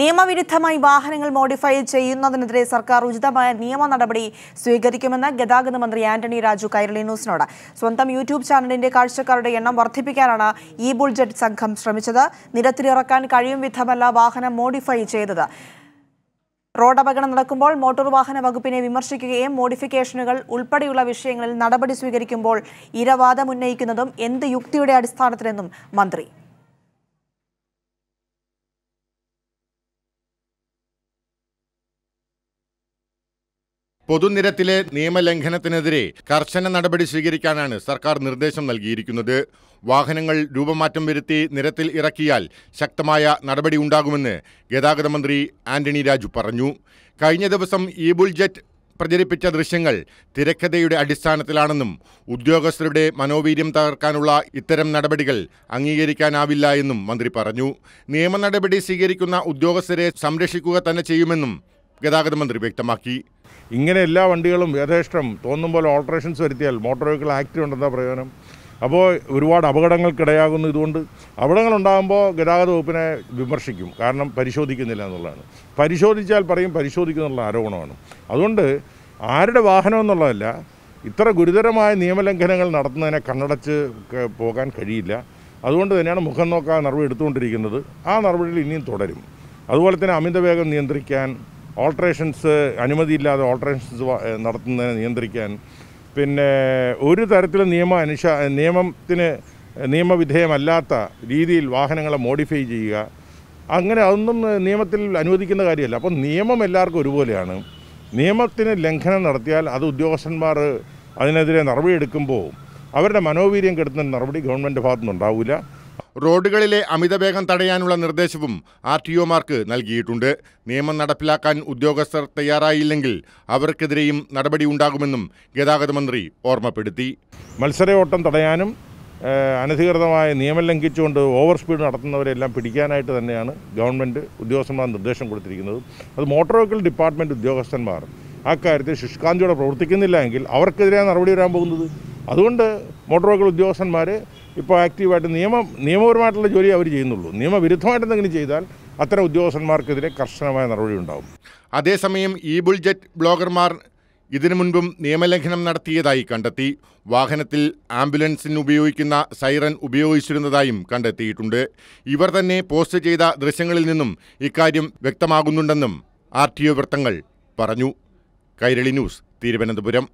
നിയമവിരുദ്ധമായി വാഹനങ്ങൾ മോഡിഫൈ ചെയ്യുന്നതിനെതിരെ സർക്കാർ ഉചിതമായ നിയമ നടപടി സ്വീകരിക്കുമെന്ന് ഗതാഗത മന്ത്രി ആന്റണി രാജു കൈരളി ന്യൂസിനോട് സ്വന്തം യൂട്യൂബ് ചാനലിന്റെ കാഴ്ചക്കാരുടെ എണ്ണം വർദ്ധിപ്പിക്കാനാണ് ഇ ബുൾജറ്റ് സംഘം ശ്രമിച്ചത് നിരത്തിലിറക്കാൻ കഴിയും വിധമല്ല വാഹനം മോഡിഫൈ ചെയ്തത് അപകടം നടക്കുമ്പോൾ മോട്ടോർ വാഹന വകുപ്പിനെ വിമർശിക്കുകയും മോഡിഫിക്കേഷനുകൾ ഉൾപ്പെടെയുള്ള വിഷയങ്ങളിൽ നടപടി സ്വീകരിക്കുമ്പോൾ ഇരവാദം ഉന്നയിക്കുന്നതും എന്ത് യുക്തിയുടെ അടിസ്ഥാനത്തിലെന്നും മന്ത്രി പൊതുനിരത്തിലെ നിയമലംഘനത്തിനെതിരെ കർശന നടപടി സ്വീകരിക്കാനാണ് സർക്കാർ നിർദ്ദേശം നൽകിയിരിക്കുന്നത് വാഹനങ്ങൾ രൂപമാറ്റം വരുത്തി നിരത്തിൽ ഇറക്കിയാൽ ശക്തമായ നടപടി ഉണ്ടാകുമെന്ന് ഗതാഗത മന്ത്രി ആന്റണി രാജു പറഞ്ഞു കഴിഞ്ഞ ദിവസം ഇ ബുൾജെറ്റ് പ്രചരിപ്പിച്ച ദൃശ്യങ്ങൾ തിരക്കഥയുടെ അടിസ്ഥാനത്തിലാണെന്നും ഉദ്യോഗസ്ഥരുടെ മനോവീര്യം തകർക്കാനുള്ള ഇത്തരം നടപടികൾ അംഗീകരിക്കാനാവില്ല എന്നും മന്ത്രി പറഞ്ഞു നിയമ നടപടി സ്വീകരിക്കുന്ന ഉദ്യോഗസ്ഥരെ സംരക്ഷിക്കുക തന്നെ ചെയ്യുമെന്നും ഗതാഗത മന്ത്രി വ്യക്തമാക്കി ഇങ്ങനെ എല്ലാ വണ്ടികളും യഥേഷ്ടം തോന്നും പോലെ ഓൾട്ടറേഷൻസ് വരുത്തിയാൽ മോട്ടോർ വെഹിക്കിൾ ആക്ട് ഉണ്ടെന്നാ പ്രയോജനം അപ്പോൾ ഒരുപാട് അപകടങ്ങൾക്കിടയാകുന്നു ഇതുകൊണ്ട് അപകടങ്ങളുണ്ടാകുമ്പോൾ ഗതാഗത വകുപ്പിനെ വിമർശിക്കും കാരണം പരിശോധിക്കുന്നില്ല എന്നുള്ളതാണ് പരിശോധിച്ചാൽ പറയും പരിശോധിക്കുന്നുള്ള ആരോപണമാണ് അതുകൊണ്ട് ആരുടെ വാഹനം എന്നുള്ളതല്ല ഇത്ര ഗുരുതരമായ നിയമലംഘനങ്ങൾ നടത്തുന്നതിനെ കണ്ണടച്ച് പോകാൻ കഴിയില്ല അതുകൊണ്ട് തന്നെയാണ് മുഖം നോക്കാൻ നടപടി എടുത്തുകൊണ്ടിരിക്കുന്നത് ആ നടപടികൾ ഇനിയും തുടരും അതുപോലെ തന്നെ അമിതവേഗം നിയന്ത്രിക്കാൻ ഓൾട്രേഷൻസ് അനുമതിയില്ലാതെ ഓൾട്രേഷൻസ് നടത്തുന്നതിനെ നിയന്ത്രിക്കാൻ പിന്നെ ഒരു തരത്തിലും നിയമ അനുശ നിയമത്തിന് നിയമവിധേയമല്ലാത്ത രീതിയിൽ വാഹനങ്ങളെ മോഡിഫൈ ചെയ്യുക അങ്ങനെ അതൊന്നും നിയമത്തിൽ അനുവദിക്കുന്ന കാര്യമല്ല അപ്പം നിയമം എല്ലാവർക്കും ഒരുപോലെയാണ് നിയമത്തിന് ലംഘനം നടത്തിയാൽ അത് ഉദ്യോഗസ്ഥന്മാർ അതിനെതിരെ നടപടിയെടുക്കുമ്പോൾ അവരുടെ മനോവീര്യം കെടുത്തുന്ന നടപടി ഗവൺമെൻറ് ഭാഗത്തുനിന്നുണ്ടാവില്ല റോഡുകളിലെ അമിതവേഗം തടയാനുള്ള നിർദ്ദേശവും ആർ ടി ഒമാർക്ക് നൽകിയിട്ടുണ്ട് നിയമം നടപ്പിലാക്കാൻ ഉദ്യോഗസ്ഥർ തയ്യാറായില്ലെങ്കിൽ അവർക്കെതിരെയും നടപടി ഉണ്ടാകുമെന്നും ഗതാഗത മന്ത്രി ഓർമ്മപ്പെടുത്തി മത്സരയോട്ടം തടയാനും അനധികൃതമായ നിയമം ലംഘിച്ചുകൊണ്ട് ഓവർ സ്പീഡ് നടത്തുന്നവരെല്ലാം പിടിക്കാനായിട്ട് തന്നെയാണ് ഗവൺമെൻറ് ഉദ്യോഗസ്ഥന്മാർ നിർദ്ദേശം കൊടുത്തിരിക്കുന്നത് അത് മോട്ടോർ വെഹിക്കിൾ ഡിപ്പാർട്ട്മെൻറ്റ് ഉദ്യോഗസ്ഥന്മാർ അക്കാര്യത്തിൽ ശുഷ്കാന്തിയോടെ പ്രവർത്തിക്കുന്നില്ല എങ്കിൽ അവർക്കെതിരെയാണ് നടപടി വരാൻ പോകുന്നത് അതുകൊണ്ട് മോട്ടോർ വെഹിക്കിൾ ഉദ്യോഗസ്ഥന്മാർ ഇപ്പോൾ ആക്റ്റീവായിട്ട് നിയമം നിയമപരമായിട്ടുള്ള ജോലി അവർ ചെയ്യുന്നുള്ളൂ നിയമവിരുദ്ധമായിട്ട് എന്തെങ്കിലും ചെയ്താൽ അത്തരം ഉദ്യോഗസ്ഥന്മാർക്കെതിരെ കർശനമായ നടപടി ഉണ്ടാവും അതേസമയം ഈ ബുൾജെറ്റ് ബ്ലോഗർമാർ ഇതിനു മുൻപും നിയമലംഘനം നടത്തിയതായി കണ്ടെത്തി വാഹനത്തിൽ ആംബുലൻസിന് ഉപയോഗിക്കുന്ന സൈറൻ ഉപയോഗിച്ചിരുന്നതായും കണ്ടെത്തിയിട്ടുണ്ട് ഇവർ തന്നെ പോസ്റ്റ് ചെയ്ത ദൃശ്യങ്ങളിൽ നിന്നും ഇക്കാര്യം വ്യക്തമാകുന്നുണ്ടെന്നും ആർ ടി വൃത്തങ്ങൾ പറഞ്ഞു കൈരളി ന്യൂസ് തിരുവനന്തപുരം